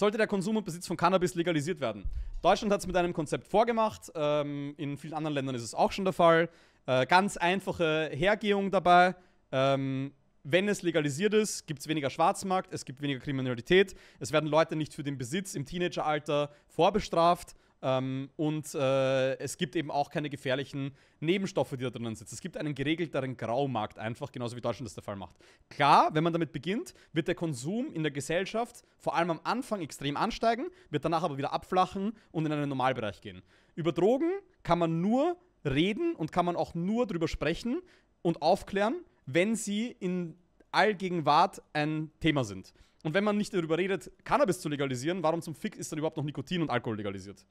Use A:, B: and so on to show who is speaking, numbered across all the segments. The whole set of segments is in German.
A: sollte der Konsum und Besitz von Cannabis legalisiert werden. Deutschland hat es mit einem Konzept vorgemacht, ähm, in vielen anderen Ländern ist es auch schon der Fall. Äh, ganz einfache Hergehung dabei. Ähm, wenn es legalisiert ist, gibt es weniger Schwarzmarkt, es gibt weniger Kriminalität, es werden Leute nicht für den Besitz im Teenageralter vorbestraft ähm, und äh, es gibt eben auch keine gefährlichen Nebenstoffe, die da drinnen sitzen. Es gibt einen geregelteren Graumarkt einfach, genauso wie Deutschland das der Fall macht. Klar, wenn man damit beginnt, wird der Konsum in der Gesellschaft vor allem am Anfang extrem ansteigen, wird danach aber wieder abflachen und in einen Normalbereich gehen. Über Drogen kann man nur reden und kann man auch nur drüber sprechen und aufklären, wenn sie in Allgegenwart ein Thema sind. Und wenn man nicht darüber redet, Cannabis zu legalisieren, warum zum Fick ist dann überhaupt noch Nikotin und Alkohol legalisiert?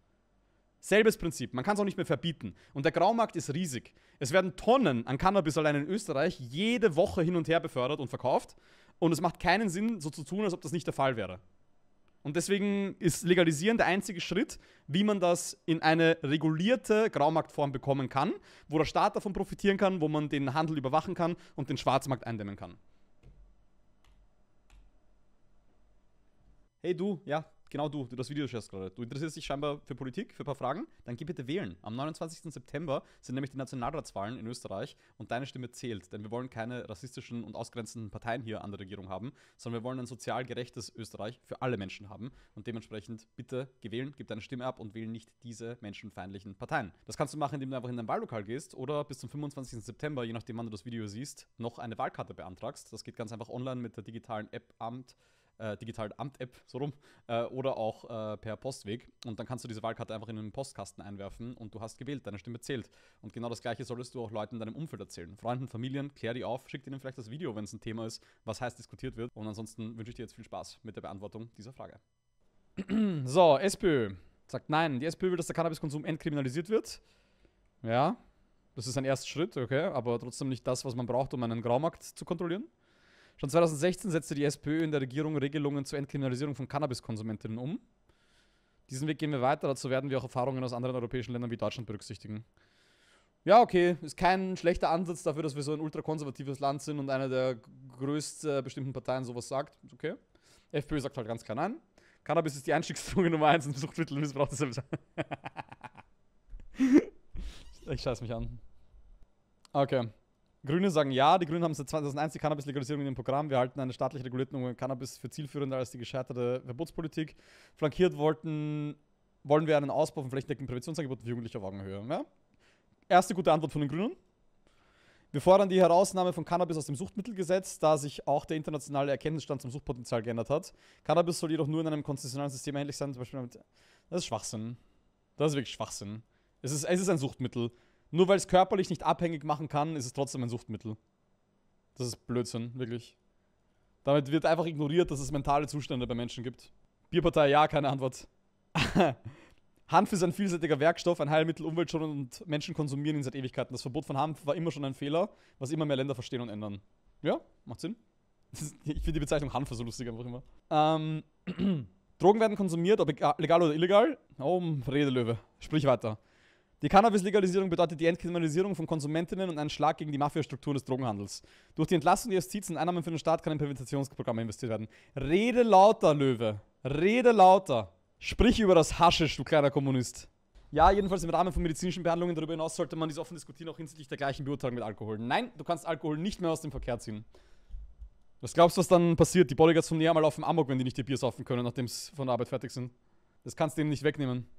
A: Selbes Prinzip, man kann es auch nicht mehr verbieten. Und der Graumarkt ist riesig. Es werden Tonnen an Cannabis allein in Österreich jede Woche hin und her befördert und verkauft. Und es macht keinen Sinn, so zu tun, als ob das nicht der Fall wäre. Und deswegen ist Legalisieren der einzige Schritt, wie man das in eine regulierte Graumarktform bekommen kann, wo der Staat davon profitieren kann, wo man den Handel überwachen kann und den Schwarzmarkt eindämmen kann. Hey du, ja, genau du, du das Video schaust gerade, du interessierst dich scheinbar für Politik, für ein paar Fragen, dann geh bitte wählen. Am 29. September sind nämlich die Nationalratswahlen in Österreich und deine Stimme zählt, denn wir wollen keine rassistischen und ausgrenzenden Parteien hier an der Regierung haben, sondern wir wollen ein sozial gerechtes Österreich für alle Menschen haben und dementsprechend bitte gewählen, gib deine Stimme ab und wähle nicht diese menschenfeindlichen Parteien. Das kannst du machen, indem du einfach in dein Wahllokal gehst oder bis zum 25. September, je nachdem wann du das Video siehst, noch eine Wahlkarte beantragst. Das geht ganz einfach online mit der digitalen App Amt äh, digitalen Amt-App, so rum, äh, oder auch äh, per Postweg. Und dann kannst du diese Wahlkarte einfach in den Postkasten einwerfen und du hast gewählt, deine Stimme zählt. Und genau das Gleiche solltest du auch Leuten in deinem Umfeld erzählen. Freunden, Familien, klär die auf, schick ihnen vielleicht das Video, wenn es ein Thema ist, was heiß diskutiert wird. Und ansonsten wünsche ich dir jetzt viel Spaß mit der Beantwortung dieser Frage. so, SPÖ sagt nein. Die SPÖ will, dass der Cannabiskonsum entkriminalisiert wird. Ja, das ist ein erster Schritt, okay, aber trotzdem nicht das, was man braucht, um einen Graumarkt zu kontrollieren. Schon 2016 setzte die SPÖ in der Regierung Regelungen zur Entkriminalisierung von Cannabiskonsumentinnen um. Diesen Weg gehen wir weiter, dazu werden wir auch Erfahrungen aus anderen europäischen Ländern wie Deutschland berücksichtigen. Ja, okay, ist kein schlechter Ansatz dafür, dass wir so ein ultrakonservatives Land sind und eine der größten äh, bestimmten Parteien sowas sagt. okay. FPÖ sagt halt ganz klar nein. Cannabis ist die Einstiegsdroge Nummer 1 und und Suchtmittelmissbrauch ist Ich scheiß mich an. Okay. Grüne sagen ja, die Grünen haben seit 2001 die Cannabis-Legalisierung in ihrem Programm. Wir halten eine staatlich regulierte Umgang Cannabis für zielführender als die gescheiterte Verbotspolitik. Flankiert wollten, wollen wir einen Ausbau von flächendeckenden Präventionsangeboten für Jugendliche auf Augenhöhe. Ja? Erste gute Antwort von den Grünen. Wir fordern die Herausnahme von Cannabis aus dem Suchtmittelgesetz, da sich auch der internationale Erkenntnisstand zum Suchtpotenzial geändert hat. Cannabis soll jedoch nur in einem konzessionalen System ähnlich sein, zum Beispiel mit. Das ist Schwachsinn. Das ist wirklich Schwachsinn. Es ist, es ist ein Suchtmittel. Nur weil es körperlich nicht abhängig machen kann, ist es trotzdem ein Suchtmittel. Das ist Blödsinn, wirklich. Damit wird einfach ignoriert, dass es mentale Zustände bei Menschen gibt. Bierpartei, ja, keine Antwort. Hanf ist ein vielseitiger Werkstoff, ein Heilmittel, umweltschonend und Menschen konsumieren ihn seit Ewigkeiten. Das Verbot von Hanf war immer schon ein Fehler, was immer mehr Länder verstehen und ändern. Ja, macht Sinn. ich finde die Bezeichnung Hanf so lustig einfach immer. Ähm, Drogen werden konsumiert, ob legal oder illegal. Oh, Redelöwe. Sprich weiter. Die Cannabis-Legalisierung bedeutet die Entkriminalisierung von Konsumentinnen und einen Schlag gegen die Mafiastruktur des Drogenhandels. Durch die Entlassung der Justiz und Einnahmen für den Staat kann in Präventationsprogramme investiert werden. Rede lauter, Löwe. Rede lauter. Sprich über das Haschisch, du kleiner Kommunist. Ja, jedenfalls im Rahmen von medizinischen Behandlungen darüber hinaus sollte man dies offen diskutieren, auch hinsichtlich der gleichen Beurteilung mit Alkohol. Nein, du kannst Alkohol nicht mehr aus dem Verkehr ziehen. Was glaubst du, was dann passiert? Die Bodyguards vom Näher mal auf dem Amok, wenn die nicht ihr Bier saufen können, nachdem sie von der Arbeit fertig sind. Das kannst du denen nicht wegnehmen.